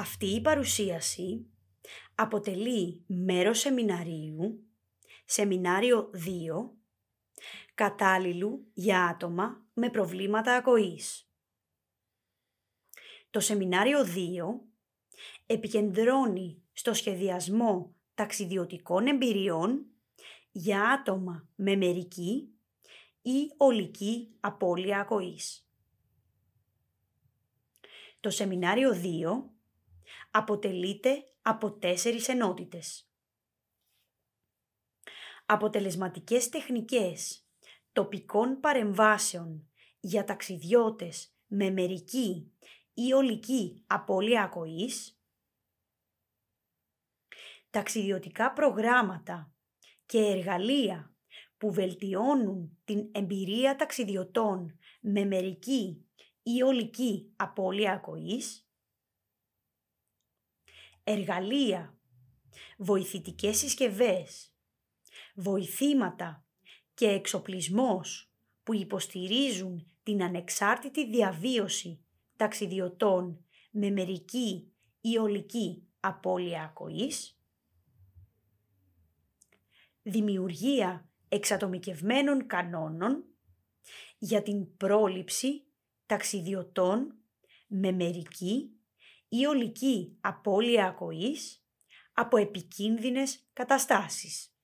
Αυτή η παρουσίαση αποτελεί μέρος σεμιναρίου, σεμινάριο 2, κατάλληλου για άτομα με προβλήματα ακοής. Το σεμινάριο 2 επικεντρώνει στο σχεδιασμό ταξιδιωτικών εμπειριών για άτομα με μερική ή ολική απώλεια ακοής. Το σεμινάριο 2 αποτελείται από τέσσερις ενότητες. Αποτελεσματικές τεχνικές τοπικών παρεμβάσεων για ταξιδιώτες με μερική ή ολική απώλεια ακοής, ταξιδιωτικά προγράμματα και εργαλεία που βελτιώνουν την εμπειρία ταξιδιωτών με μερική ή ολική απώλεια ακοής, εργαλεία, βοηθητικές συσκευές, βοηθήματα και εξοπλισμός που υποστηρίζουν την ανεξάρτητη διαβίωση ταξιδιωτών με μερική ή ολική απώλεια ακοής. Δημιουργία εξατομικευμένων κανόνων για την πρόληψη ταξιδιωτών με μερική ή ολική απώλεια ακοής από επικίνδυνες καταστάσεις.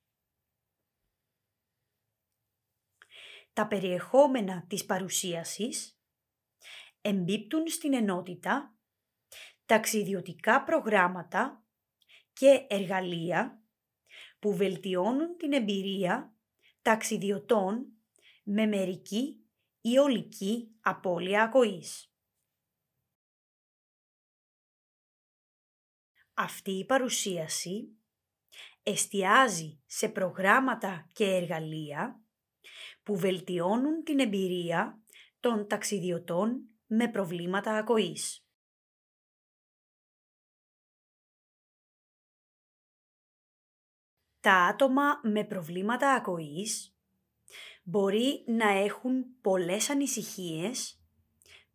Τα περιεχόμενα της παρουσίασης εμπίπτουν στην ενότητα ταξιδιωτικά προγράμματα και εργαλεία που βελτιώνουν την εμπειρία ταξιδιωτών με μερική ή ολική απώλεια ακοής. Αυτή η παρουσίαση εστιάζει σε προγράμματα και εργαλεία που βελτιώνουν την εμπειρία των ταξιδιωτών με προβλήματα ακοής. Τα άτομα με προβλήματα ακοής μπορεί να έχουν πολλές ανησυχίες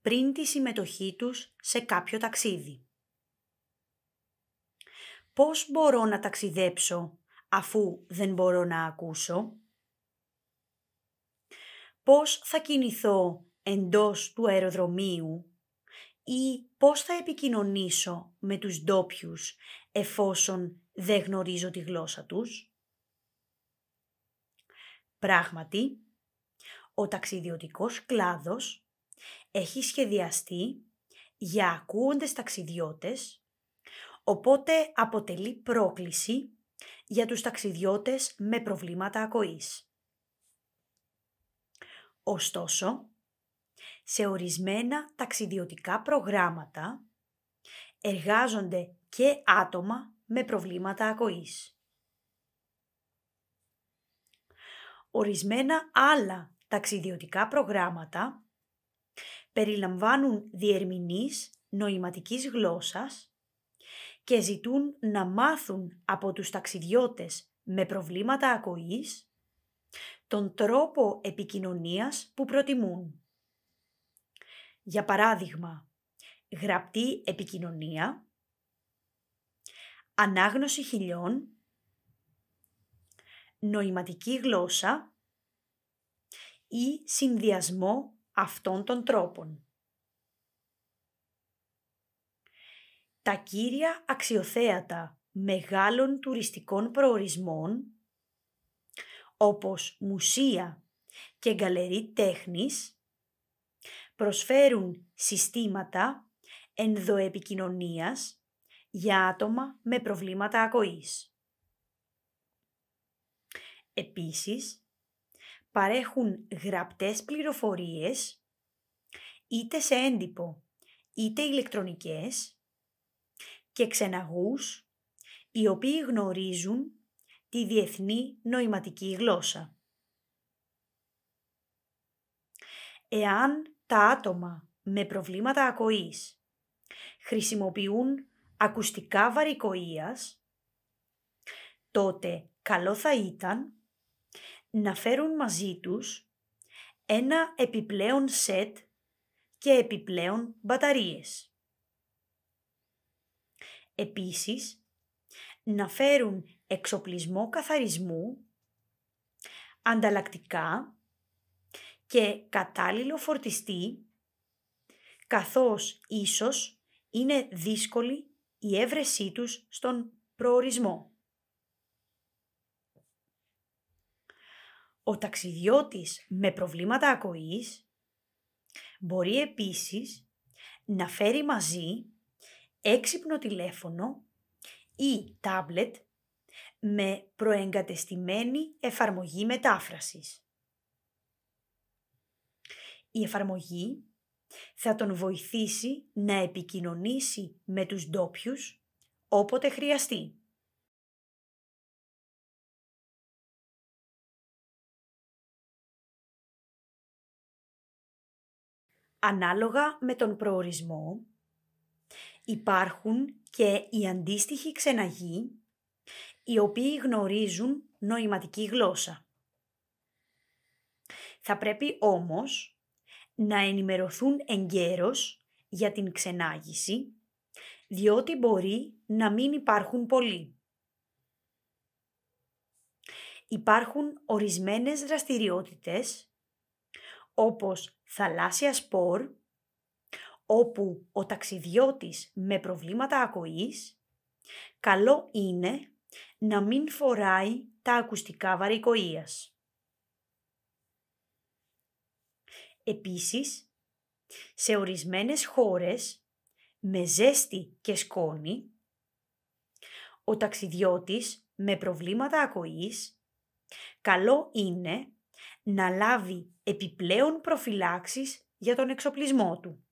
πριν τη συμμετοχή τους σε κάποιο ταξίδι πώς μπορώ να ταξιδέψω αφού δεν μπορώ να ακούσω. Πώς θα κινηθώ εντός του αεροδρομίου ή πώς θα επικοινωνήσω με τους ντόπιους εφόσον δεν γνωρίζω τη γλώσσα τους. Πράγματι, ο ταξιδιωτικός κλάδος έχει σχεδιαστεί για ακούοντες ταξιδιώτες Οπότε αποτελεί πρόκληση για τους ταξιδιώτες με προβλήματα ακοής. Ωστόσο, σε ορισμένα ταξιδιωτικά προγράμματα εργάζονται και άτομα με προβλήματα ακοής. Ορισμένα άλλα ταξιδιωτικά προγράμματα περιλαμβάνουν διερμηνείς νοηματικής γλώσσας και ζητούν να μάθουν από τους ταξιδιώτες με προβλήματα ακοής τον τρόπο επικοινωνίας που προτιμούν. Για παράδειγμα, γραπτή επικοινωνία, ανάγνωση χιλιών, νοηματική γλώσσα ή συνδυασμό αυτών των τρόπων. τα κύρια αξιοθέατα μεγάλων τουριστικών προορισμών όπως μουσεία και γκαλερί τέχνης προσφέρουν συστήματα ενδοεπικοινωνίας για άτομα με προβλήματα ακοής. Επίσης, παρέχουν γραπτές πληροφορίες είτε σε έντυπο είτε ηλεκτρονικές και ξεναγούς, οι οποίοι γνωρίζουν τη διεθνή νοηματική γλώσσα. Εάν τα άτομα με προβλήματα ακοής χρησιμοποιούν ακουστικά βαρικοίας, τότε καλό θα ήταν να φέρουν μαζί τους ένα επιπλέον σετ και επιπλέον μπαταρίες. Επίσης, να φέρουν εξοπλισμό καθαρισμού, ανταλλακτικά και κατάλληλο φορτιστή, καθώς ίσως είναι δύσκολη η έβρεσή τους στον προορισμό. Ο ταξιδιώτης με προβλήματα ακοής μπορεί επίσης να φέρει μαζί έξυπνο τηλέφωνο ή τάμπλετ με προεγκατεστημένη εφαρμογή μετάφρασης. Η εφαρμογή θα τον βοηθήσει να επικοινωνήσει με τους ντόπιους όποτε χρειαστεί. Ανάλογα με τον προορισμό, υπάρχουν και οι αντίστοιχοι ξεναγοί, οι οποίοι γνωρίζουν νοηματική γλώσσα. Θα πρέπει όμως να ενημερωθούν εγκαίρως για την ξενάγηση, διότι μπορεί να μην υπάρχουν πολλοί. Υπάρχουν ορισμένες δραστηριότητες, όπως θαλάσσια σπορ, όπου ο ταξιδιώτης με προβλήματα ακοής, καλό είναι να μην φοράει τα ακουστικά βαρικοίας. Επίσης, σε ορισμένες χώρες με ζέστη και σκόνη, ο ταξιδιώτης με προβλήματα ακοής, καλό είναι να λάβει επιπλέον προφυλάξεις για τον εξοπλισμό του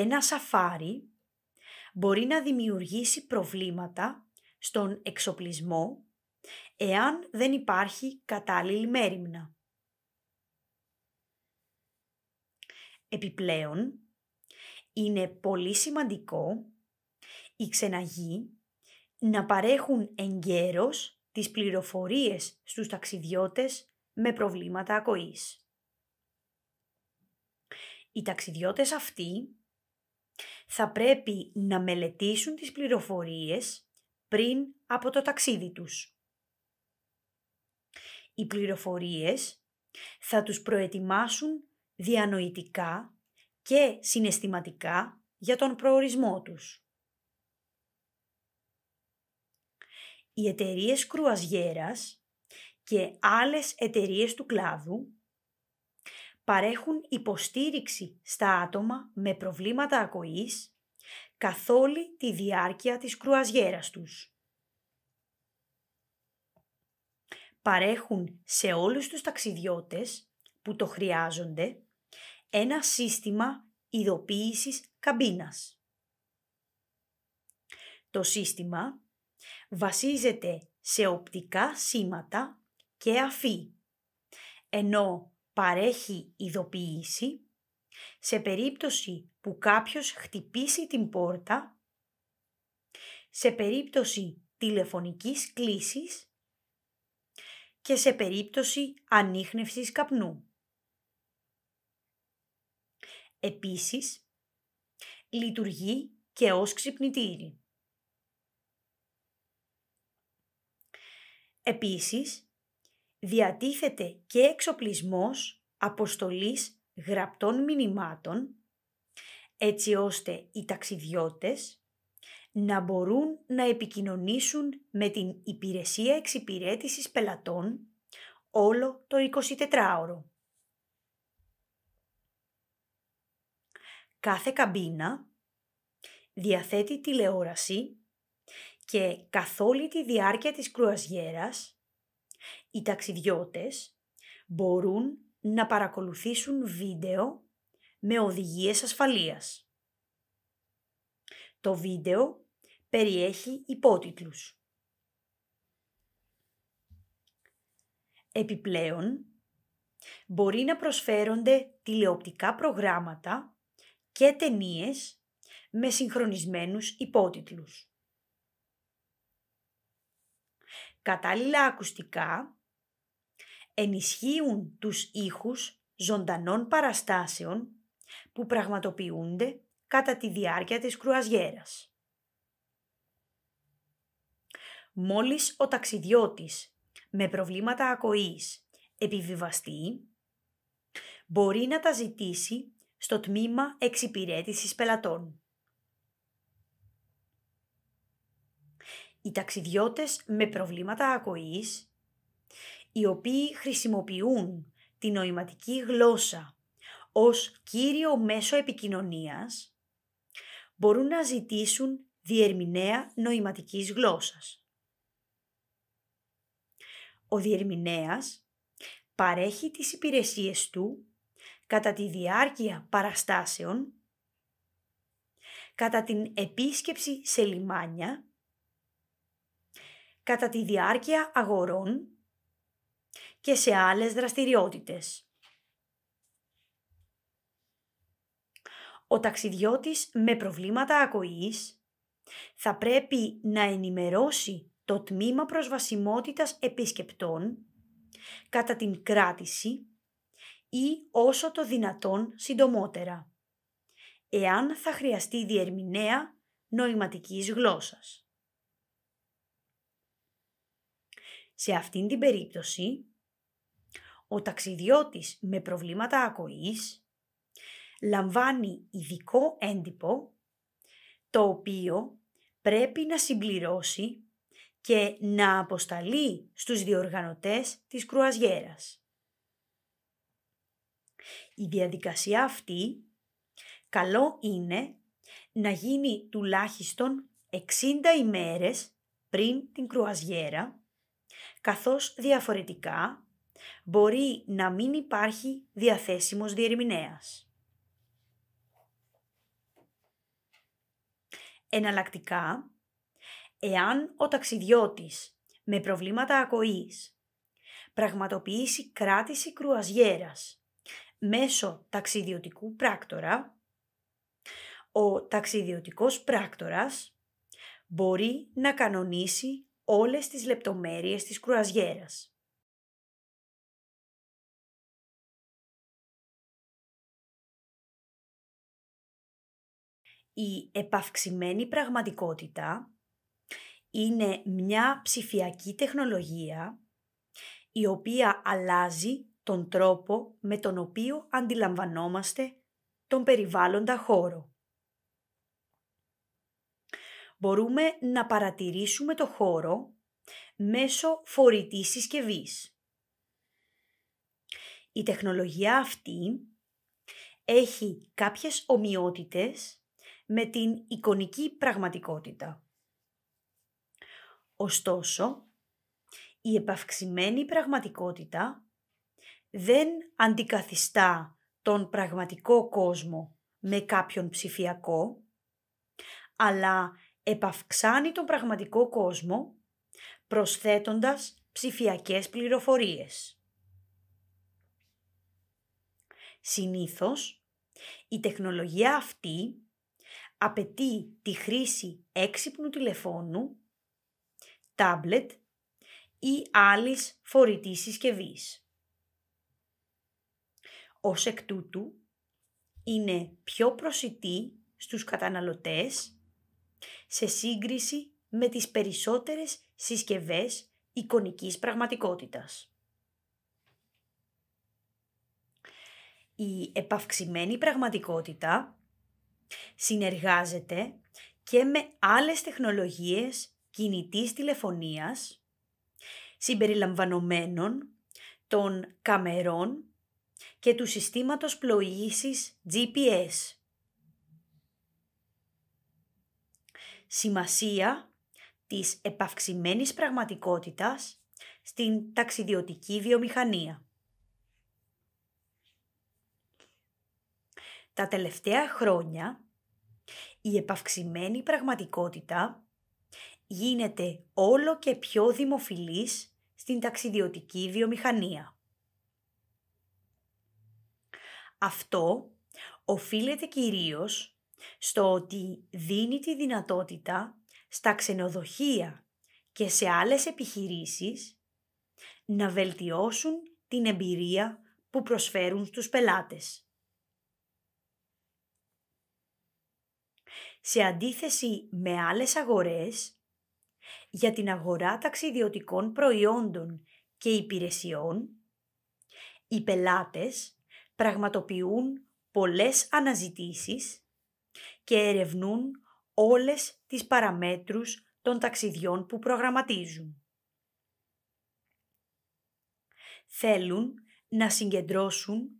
ένα σαφάρι μπορεί να δημιουργήσει προβλήματα στον εξοπλισμό εάν δεν υπάρχει κατάλληλη μέρημνα. Επιπλέον, είναι πολύ σημαντικό οι ξεναγοί να παρέχουν εγκαίρως τις πληροφορίες στους ταξιδιώτες με προβλήματα ακοής. Οι ταξιδιώτες αυτοί θα πρέπει να μελετήσουν τις πληροφορίες πριν από το ταξίδι τους. Οι πληροφορίες θα τους προετοιμάσουν διανοητικά και συναισθηματικά για τον προορισμό τους. Οι εταιρείες κρουαζιέρας και άλλες εταιρείες του κλάδου παρέχουν υποστήριξη στα άτομα με προβλήματα ακοής καθ' όλη τη διάρκεια της κρουαζιέρας τους. Παρέχουν σε όλους τους ταξιδιώτες που το χρειάζονται ένα σύστημα ειδοποίησης καμπίνας. Το σύστημα βασίζεται σε οπτικά σήματα και αφή, ενώ παρέχει ειδοποίηση σε περίπτωση που κάποιος χτυπήσει την πόρτα, σε περίπτωση τηλεφωνικής κλήσης και σε περίπτωση ανείχνευσης καπνού. Επίσης, λειτουργεί και ως ξυπνητήρι. Επίσης, διατίθεται και εξοπλισμός αποστολής γραπτών μηνυμάτων, έτσι ώστε οι ταξιδιώτες να μπορούν να επικοινωνήσουν με την υπηρεσία εξυπηρέτησης πελατών όλο το 24ωρο. Κάθε καμπίνα διαθέτει τηλεόραση και καθ' όλη τη διάρκεια της κρουαζιέρας οι ταξιδιώτες μπορούν να παρακολουθήσουν βίντεο με οδηγίες ασφαλείας. Το βίντεο περιέχει υπότιτλους. Επιπλέον, μπορεί να προσφέρονται τηλεοπτικά προγράμματα και ταινίες με συγχρονισμένους υπότιτλους. κατάλληλα ακουστικά ενισχύουν τους ήχους ζωντανών παραστάσεων που πραγματοποιούνται κατά τη διάρκεια της κρουαζιέρας. Μόλις ο ταξιδιώτης με προβλήματα ακοής επιβιβαστεί, μπορεί να τα ζητήσει στο τμήμα εξυπηρέτησης πελατών. οι ταξιδιώτες με προβλήματα ακοής, οι οποίοι χρησιμοποιούν τη νοηματική γλώσσα ως κύριο μέσο επικοινωνίας, μπορούν να ζητήσουν διερμηνέα νοηματικής γλώσσας. Ο διερμηνέας παρέχει τις υπηρεσίες του κατά τη διάρκεια παραστάσεων, κατά την επίσκεψη σε λιμάνια κατά τη διάρκεια αγορών και σε άλλες δραστηριότητες. Ο ταξιδιώτης με προβλήματα ακοής θα πρέπει να ενημερώσει το τμήμα προσβασιμότητας επισκεπτών κατά την κράτηση ή όσο το δυνατόν συντομότερα, εάν θα χρειαστεί διερμηνέα νοηματικής γλώσσας. Σε αυτήν την περίπτωση, ο ταξιδιώτης με προβλήματα ακοής λαμβάνει ειδικό έντυπο το οποίο πρέπει να συμπληρώσει και να αποσταλεί στους διοργανωτές της κρουαζιέρας. Η διαδικασία αυτή καλό είναι να γίνει τουλάχιστον 60 ημέρες πριν την κρουαζιέρα καθώς διαφορετικά μπορεί να μην υπάρχει διαθέσιμος διερμηνέας. Εναλλακτικά, εάν ο ταξιδιώτης με προβλήματα ακοής πραγματοποιήσει κράτηση κρουαζιέρας μέσω ταξιδιωτικού πράκτορα, ο ταξιδιωτικός πράκτορας μπορεί να κανονίσει όλες τις λεπτομέρειες της κρουαζιέρας. Η επαυξημένη πραγματικότητα είναι μια ψηφιακή τεχνολογία η οποία αλλάζει τον τρόπο με τον οποίο αντιλαμβανόμαστε τον περιβάλλοντα χώρο μπορούμε να παρατηρήσουμε το χώρο μέσω φορητής συσκευής. Η τεχνολογία αυτή έχει κάποιες ομοιότητες με την εικονική πραγματικότητα. Ωστόσο, η επαυξημένη πραγματικότητα δεν αντικαθιστά τον πραγματικό κόσμο με κάποιον ψηφιακό, αλλά επαυξάνει τον πραγματικό κόσμο προσθέτοντας ψηφιακές πληροφορίες. Συνήθως, η τεχνολογία αυτή απαιτεί τη χρήση έξυπνου τηλεφώνου, τάμπλετ ή άλλης φορητής συσκευής. Ως εκ τούτου, είναι πιο προσιτή στους καταναλωτές σε σύγκριση με τις περισσότερες συσκευές εικονικής πραγματικότητας. Η επαυξημένη πραγματικότητα συνεργάζεται και με άλλες τεχνολογίες κινητής τηλεφωνίας, συμπεριλαμβανομένων των καμερών και του συστήματος πλοήγησης GPS. σημασία της επαυξημένης πραγματικότητας στην ταξιδιωτική βιομηχανία. Τα τελευταία χρόνια η επαυξημένη πραγματικότητα γίνεται όλο και πιο δημοφιλής στην ταξιδιωτική βιομηχανία. Αυτό οφείλεται κυρίως στο ότι δίνει τη δυνατότητα στα ξενοδοχεία και σε άλλες επιχειρήσεις να βελτιώσουν την εμπειρία που προσφέρουν στους πελάτες. Σε αντίθεση με άλλες αγορές, για την αγορά ταξιδιωτικών προϊόντων και υπηρεσιών, οι πελάτες πραγματοποιούν πολλές αναζητήσεις και ερευνούν όλες τις παραμέτρους των ταξιδιών που προγραμματίζουν. Θέλουν να συγκεντρώσουν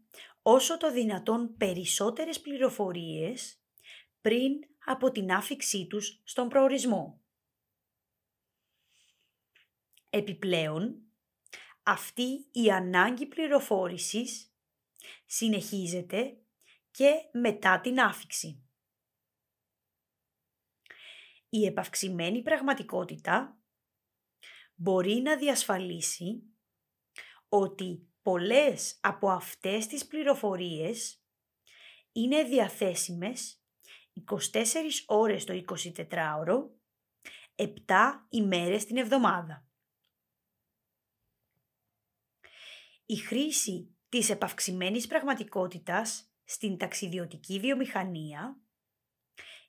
όσο το δυνατόν περισσότερες πληροφορίες πριν από την άφηξή τους στον προορισμό. Επιπλέον, αυτή η ανάγκη πληροφόρησης συνεχίζεται και μετά την άφηξη η επαυξημένη πραγματικότητα μπορεί να διασφαλίσει ότι πολλές από αυτές τις πληροφορίες είναι διαθέσιμες 24 ώρες το 24ωρο, 7 ημέρες την εβδομάδα. Η χρήση της επαυξημένης πραγματικότητας στην ταξιδιωτική βιομηχανία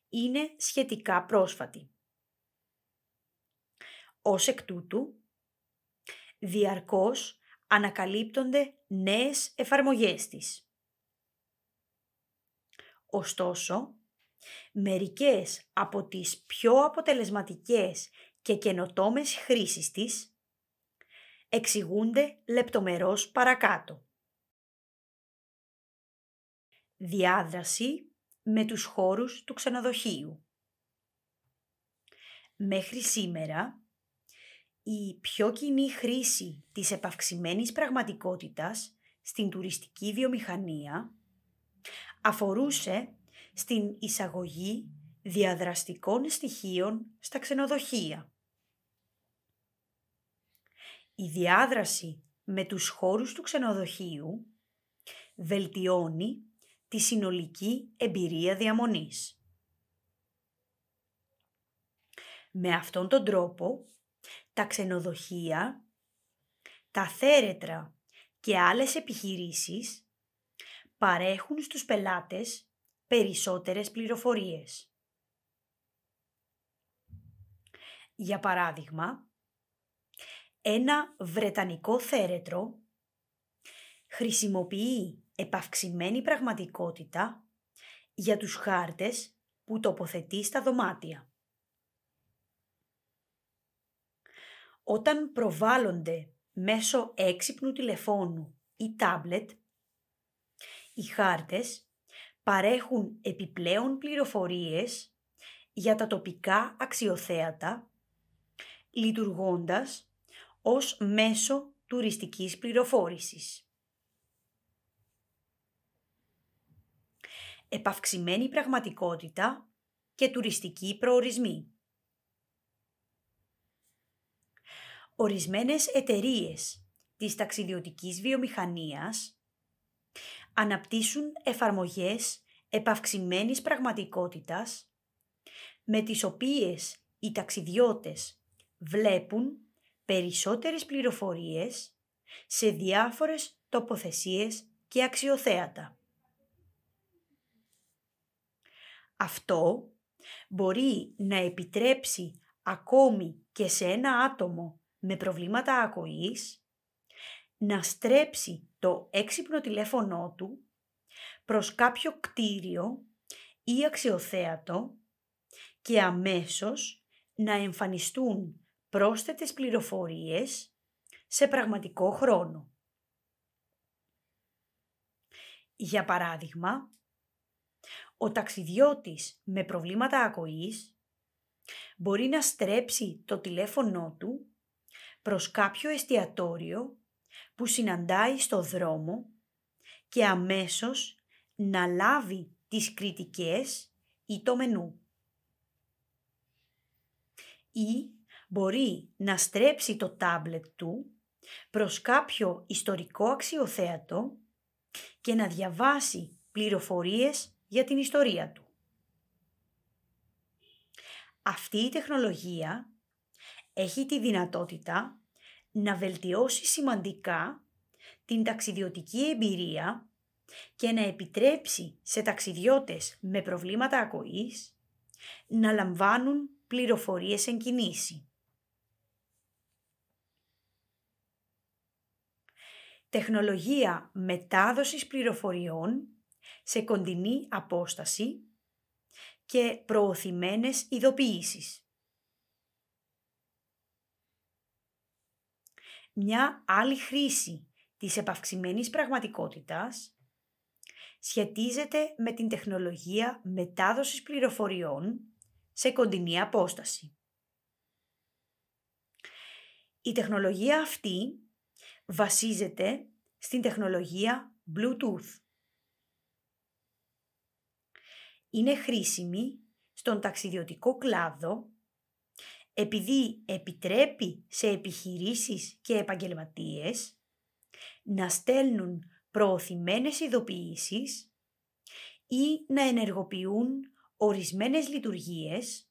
είναι σχετικά πρόσφατη. Ως εκ τούτου, διαρκώς ανακαλύπτονται νέες εφαρμογές της. Ωστόσο, μερικές από τις πιο αποτελεσματικές και καινοτόμες χρήσεις της εξηγούνται λεπτομερώς παρακάτω. Διάδραση με τους χώρους του ξενοδοχείου. Μέχρι σήμερα, η πιο κοινή χρήση της επαυξημένης πραγματικότητας στην τουριστική βιομηχανία αφορούσε στην εισαγωγή διαδραστικών στοιχείων στα ξενοδοχεία. Η διάδραση με τους χώρους του ξενοδοχείου βελτιώνει τη συνολική εμπειρία διαμονής. Με αυτόν τον τρόπο, τα ξενοδοχεία, τα θέρετρα και άλλες επιχειρήσεις παρέχουν στους πελάτες περισσότερες πληροφορίες. Για παράδειγμα, ένα βρετανικό θέρετρο χρησιμοποιεί επαυξημένη πραγματικότητα για τους χάρτες που τοποθετεί στα δωμάτια. Όταν προβάλλονται μέσω έξυπνου τηλεφώνου ή τάμπλετ, οι χάρτες παρέχουν επιπλέον πληροφορίες για τα τοπικά αξιοθέατα, λειτουργώντας ως μέσο τουριστικής πληροφόρησης. επαυξημένη πραγματικότητα και τουριστικοί προορισμοί. Ορισμένες εταιρείες της ταξιδιωτικής βιομηχανίας αναπτύσσουν εφαρμογές επαυξημένης πραγματικότητας με τις οποίες οι ταξιδιώτες βλέπουν περισσότερες πληροφορίες σε διάφορες τοποθεσίες και αξιοθέατα. Αυτό μπορεί να επιτρέψει ακόμη και σε ένα άτομο με προβλήματα ακοής να στρέψει το έξυπνο τηλέφωνό του προς κάποιο κτίριο ή αξιοθέατο και αμέσως να εμφανιστούν πρόσθετες πληροφορίες σε πραγματικό χρόνο. Για παράδειγμα, ο ταξιδιώτης με προβλήματα ακοής μπορεί να στρέψει το τηλέφωνό του προς κάποιο εστιατόριο που συναντάει στο δρόμο και αμέσως να λάβει τις κριτικές ή το μενού. Ή μπορεί να στρέψει το τάμπλετ του προς κάποιο ιστορικό αξιοθέατο και να διαβάσει πληροφορίες για την ιστορία του. Αυτή η τεχνολογία έχει τη δυνατότητα να βελτιώσει σημαντικά την ταξιδιωτική εμπειρία και να επιτρέψει σε ταξιδιώτες με προβλήματα ακοής να λαμβάνουν πληροφορίες εν κινήσει. Τεχνολογία μετάδοσης πληροφοριών σε κοντινή απόσταση και προωθημένες ειδοποιήσεις. Μια άλλη χρήση της επαυξημένης πραγματικότητας σχετίζεται με την τεχνολογία μετάδοσης πληροφοριών σε κοντινή απόσταση. Η τεχνολογία αυτή βασίζεται στην τεχνολογία Bluetooth είναι χρήσιμη στον ταξιδιωτικό κλάδο επειδή επιτρέπει σε επιχειρήσεις και επαγγελματίες να στέλνουν προωθημένες ειδοποιήσεις ή να ενεργοποιούν ορισμένες λειτουργίες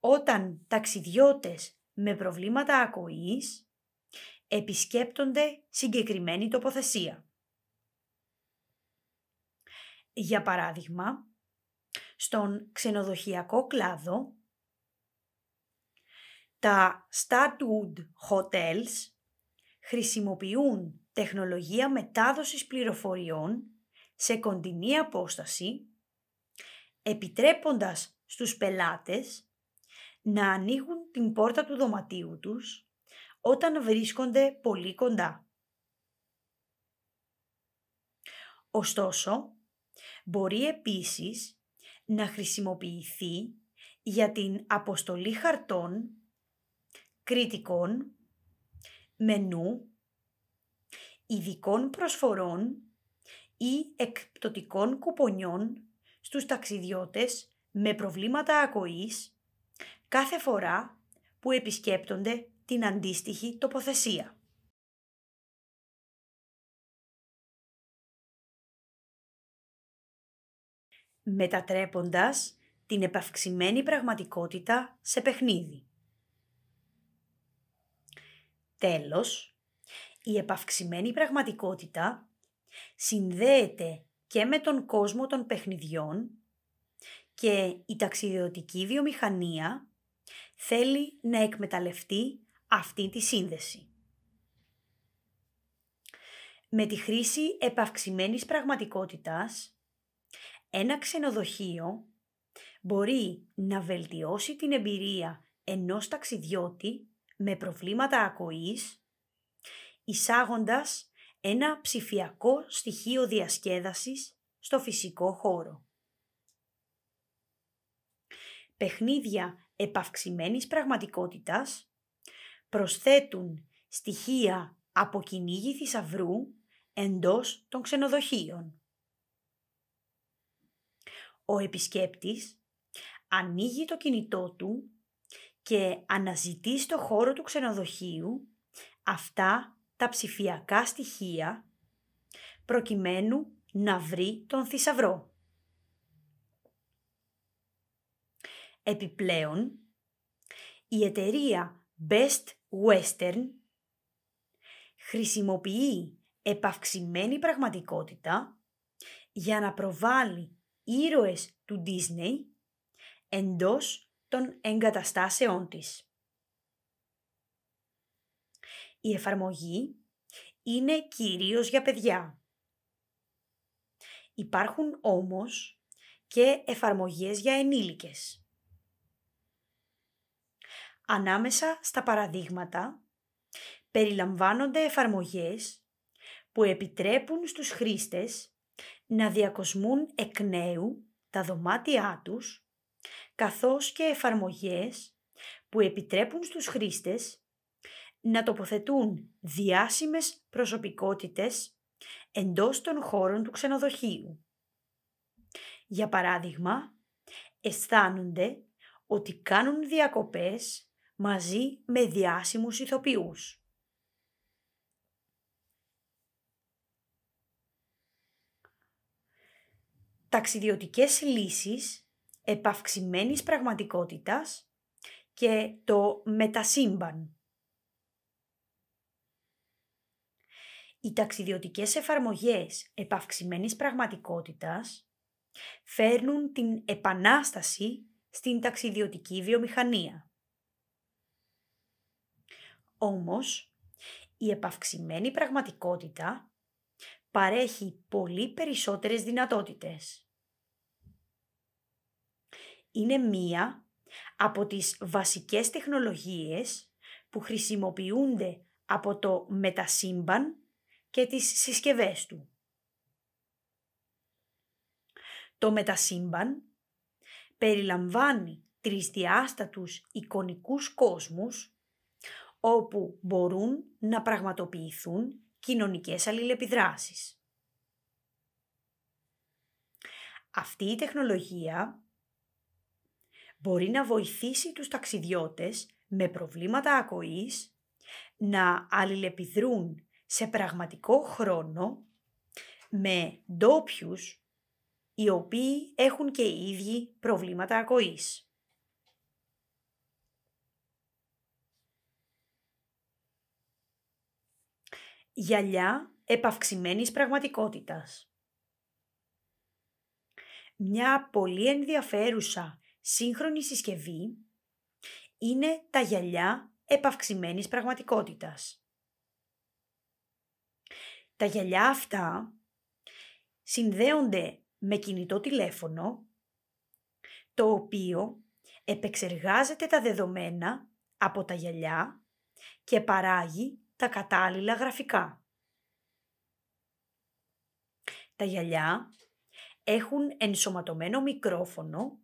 όταν ταξιδιώτες με προβλήματα ακοής επισκέπτονται συγκεκριμένη τοποθεσία. Για παράδειγμα, στον ξενοδοχειακό κλάδο, τα Startwood Hotels χρησιμοποιούν τεχνολογία μετάδοσης πληροφοριών σε κοντινή απόσταση, επιτρέποντας στους πελάτες να ανοίγουν την πόρτα του δωματίου τους όταν βρίσκονται πολύ κοντά. Ωστόσο, μπορεί επίσης να χρησιμοποιηθεί για την αποστολή χαρτών, κριτικών, μενού, ειδικών προσφορών ή εκπτωτικών κουπονιών στους ταξιδιώτες με προβλήματα ακοής κάθε φορά που επισκέπτονται την αντίστοιχη τοποθεσία. μετατρέποντας την επαυξημένη πραγματικότητα σε παιχνίδι. Τέλος, η επαυξημένη πραγματικότητα συνδέεται και με τον κόσμο των παιχνιδιών και η ταξιδιωτική βιομηχανία θέλει να εκμεταλλευτεί αυτή τη σύνδεση. Με τη χρήση επαυξημένης πραγματικότητας ένα ξενοδοχείο μπορεί να βελτιώσει την εμπειρία ενός ταξιδιώτη με προβλήματα ακοής, εισάγοντας ένα ψηφιακό στοιχείο διασκέδασης στο φυσικό χώρο. Παιχνίδια επαυξημένης πραγματικότητας προσθέτουν στοιχεία από κυνήγι θησαυρού εντός των ξενοδοχείων. Ο επισκέπτης ανοίγει το κινητό του και αναζητεί στο χώρο του ξενοδοχείου αυτά τα ψηφιακά στοιχεία προκειμένου να βρει τον θησαυρό. Επιπλέον, η εταιρεία Best Western χρησιμοποιεί επαυξημένη πραγματικότητα για να προβάλλει ήρωες του Disney εντός των εγκαταστάσεών της. Η εφαρμογή είναι κυρίως για παιδιά. Υπάρχουν όμως και εφαρμογές για ενήλικες. Ανάμεσα στα παραδείγματα περιλαμβάνονται εφαρμογές που επιτρέπουν στους χρήστες να διακοσμούν εκ νέου τα δωμάτια τους, καθώς και εφαρμογές που επιτρέπουν στους χρήστες να τοποθετούν διάσημες προσωπικότητες εντός των χώρων του ξενοδοχείου. Για παράδειγμα, αισθάνονται ότι κάνουν διακοπές μαζί με διάσημους ηθοποιούς. ταξιδιωτικές λύσεις επαυξημένης πραγματικότητας και το μετασύμπαν. Οι ταξιδιωτικές εφαρμογές επαυξημένης πραγματικότητας φέρνουν την επανάσταση στην ταξιδιωτική βιομηχανία. Όμως, η επαυξημένη πραγματικότητα παρέχει πολύ περισσότερες δυνατότητες είναι μία από τις βασικές τεχνολογίες που χρησιμοποιούνται από το μετασύμπαν και τις συσκευές του. Το μετασύμπαν περιλαμβάνει τρισδιάστατους εικονικούς κόσμους όπου μπορούν να πραγματοποιηθούν κοινωνικές αλληλεπιδράσεις. Αυτή η τεχνολογία μπορεί να βοηθήσει τους ταξιδιώτες με προβλήματα ακοής να αλληλεπιδρούν σε πραγματικό χρόνο με ντόπιους οι οποίοι έχουν και οι ίδιοι προβλήματα ακοής. Γυαλιά επαυξημένης πραγματικότητας. Μια πολύ ενδιαφέρουσα σύγχρονη συσκευή είναι τα γυαλιά επαυξημένης πραγματικότητας. Τα γυαλιά αυτά συνδέονται με κινητό τηλέφωνο, το οποίο επεξεργάζεται τα δεδομένα από τα γυαλιά και παράγει τα κατάλληλα γραφικά. Τα γυαλιά έχουν ενσωματωμένο μικρόφωνο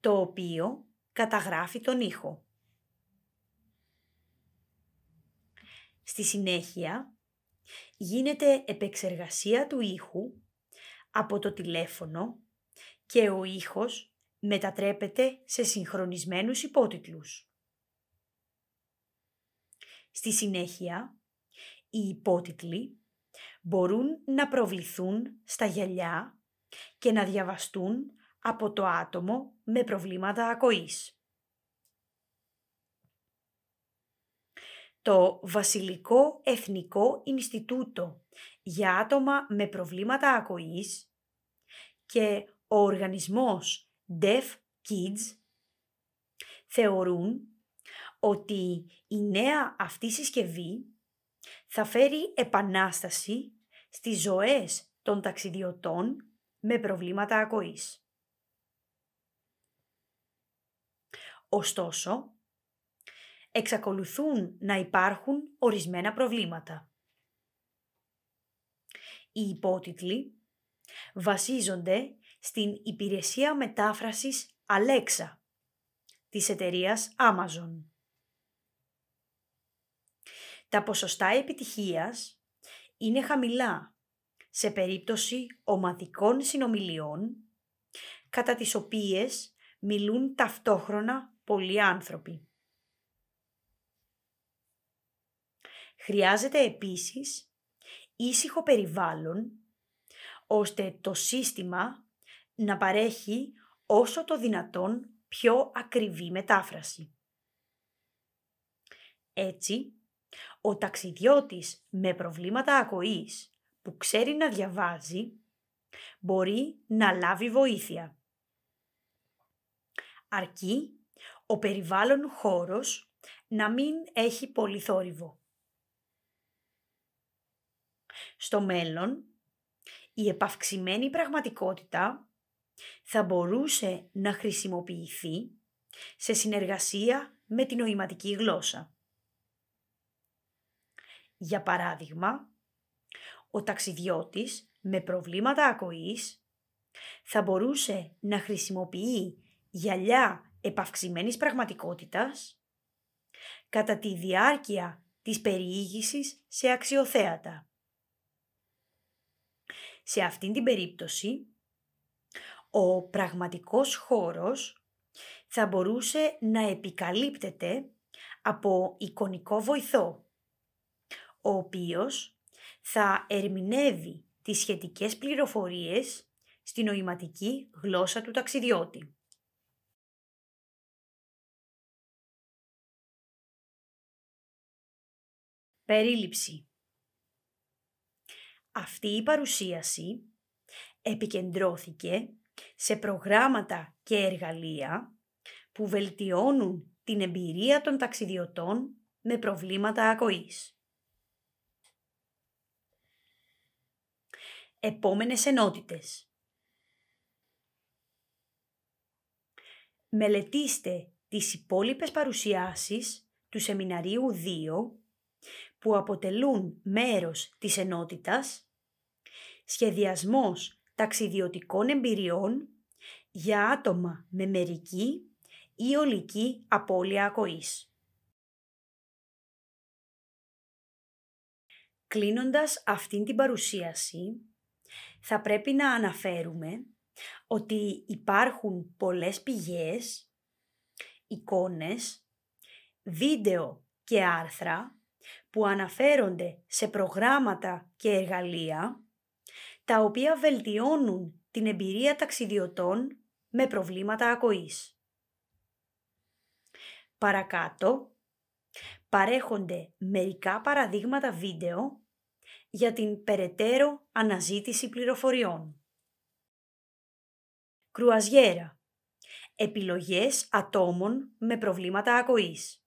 το οποίο καταγράφει τον ήχο. Στη συνέχεια γίνεται επεξεργασία του ήχου από το τηλέφωνο και ο ήχος μετατρέπεται σε συγχρονισμένους υπότιτλους. Στη συνέχεια, οι υπότιτλοι μπορούν να προβληθούν στα γυαλιά και να διαβαστούν από το άτομο με προβλήματα ακοής. Το Βασιλικό Εθνικό Ινστιτούτο για άτομα με προβλήματα ακοής και ο οργανισμός Deaf Kids θεωρούν ότι η νέα αυτή συσκευή θα φέρει επανάσταση στις ζωές των ταξιδιωτών με προβλήματα ακοής. Ωστόσο, εξακολουθούν να υπάρχουν ορισμένα προβλήματα. Οι υπότιτλοι βασίζονται στην υπηρεσία μετάφρασης Alexa της εταιρείας Amazon. Τα ποσοστά επιτυχίας είναι χαμηλά σε περίπτωση ομαδικών συνομιλιών κατά τις οποίες μιλούν ταυτόχρονα πολλοί άνθρωποι. Χρειάζεται επίσης ήσυχο περιβάλλον, ώστε το σύστημα να παρέχει όσο το δυνατόν πιο ακριβή μετάφραση. Έτσι, ο ταξιδιώτης με προβλήματα ακοής που ξέρει να διαβάζει, μπορεί να λάβει βοήθεια. Αρκεί ο περιβάλλον χώρος να μην έχει πολύ θόρυβο. Στο μέλλον, η επαυξημένη πραγματικότητα θα μπορούσε να χρησιμοποιηθεί σε συνεργασία με την νοηματική γλώσσα. Για παράδειγμα, ο ταξιδιώτης με προβλήματα ακοής θα μπορούσε να χρησιμοποιεί γυαλιά επαυξημένης πραγματικότητας κατά τη διάρκεια της περιήγησης σε αξιοθέατα. Σε αυτήν την περίπτωση, ο πραγματικός χώρος θα μπορούσε να επικαλύπτεται από εικονικό βοηθό, ο οποίος θα ερμηνεύει τις σχετικές πληροφορίες στην νοηματική γλώσσα του ταξιδιώτη. Περίληψη. Αυτή η παρουσίαση επικεντρώθηκε σε προγράμματα και εργαλεία που βελτιώνουν την εμπειρία των ταξιδιωτών με προβλήματα ακοής. Επόμενες ενότητες. Μελετήστε τις υπόλοιπες παρουσιάσεις του σεμιναρίου 2 που αποτελούν μέρος της ενότητας, σχεδιασμός ταξιδιωτικών εμπειριών για άτομα με μερική ή ολική απώλεια ακοής. Κλείνοντας αυτήν την παρουσίαση, θα πρέπει να αναφέρουμε ότι υπάρχουν πολλές πηγές, εικόνες, βίντεο και άρθρα που αναφέρονται σε προγράμματα και εργαλεία, τα οποία βελτιώνουν την εμπειρία ταξιδιωτών με προβλήματα ακοής. Παρακάτω, παρέχονται μερικά παραδείγματα βίντεο για την περαιτέρω αναζήτηση πληροφοριών. Κρουαζιέρα. Επιλογές ατόμων με προβλήματα ακοής.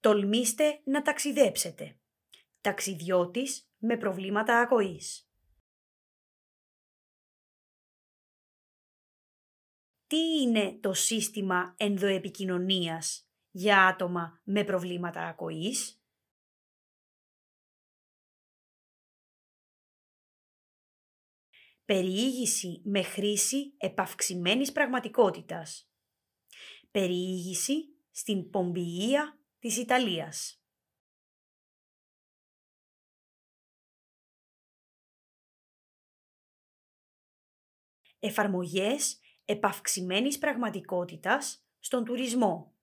Τολμήστε να ταξιδέψετε. Ταξιδιώτης με προβλήματα ακοής. Τι είναι το σύστημα ενδοεπικοινωνίας για άτομα με προβλήματα ακοής? Περιήγηση με χρήση επαυξημένης πραγματικότητας. Περιήγηση στην πομπιεία της Ιταλίας. Εφαρμογές επαυξημένης πραγματικότητας στον τουρισμό,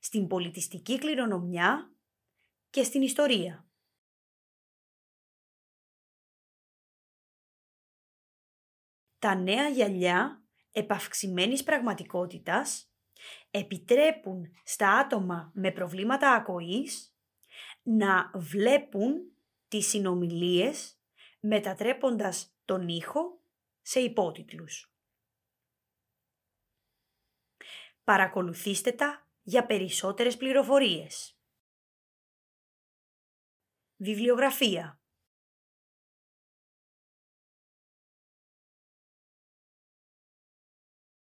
στην πολιτιστική κληρονομιά και στην ιστορία. Τα νέα γυαλιά επαυξημένης πραγματικότητας επιτρέπουν στα άτομα με προβλήματα ακοής να βλέπουν τις συνομιλίες μετατρέποντας τον ήχο σε υπότιτλους. Παρακολουθήστε τα για περισσότερες πληροφορίες. Βιβλιογραφία